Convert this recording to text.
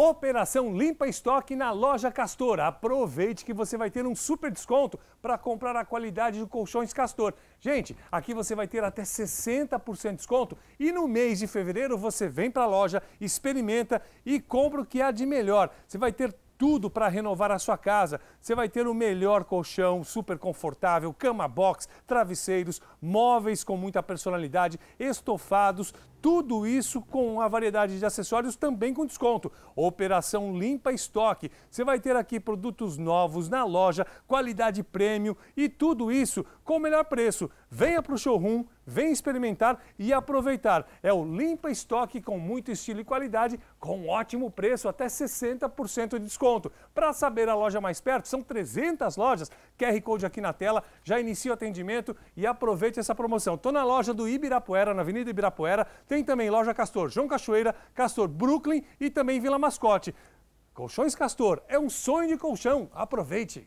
Operação Limpa Estoque na loja Castor. Aproveite que você vai ter um super desconto para comprar a qualidade de colchões Castor. Gente, aqui você vai ter até 60% de desconto e no mês de fevereiro você vem para a loja, experimenta e compra o que há de melhor. Você vai ter tudo para renovar a sua casa. Você vai ter o melhor colchão, super confortável, cama box, travesseiros, móveis com muita personalidade, estofados, tudo isso com uma variedade de acessórios também com desconto. Operação Limpa Estoque. Você vai ter aqui produtos novos na loja, qualidade prêmio e tudo isso com o melhor preço. Venha para o showroom, venha experimentar e aproveitar. É o Limpa Estoque com muito estilo e qualidade, com ótimo preço, até 60% de desconto. Para saber a loja mais perto, são 300 lojas. QR Code aqui na tela, já inicia o atendimento e aproveite essa promoção. Estou na loja do Ibirapuera, na Avenida Ibirapuera. Tem também loja Castor João Cachoeira, Castor Brooklyn e também Vila Mascote. Colchões Castor, é um sonho de colchão. Aproveite!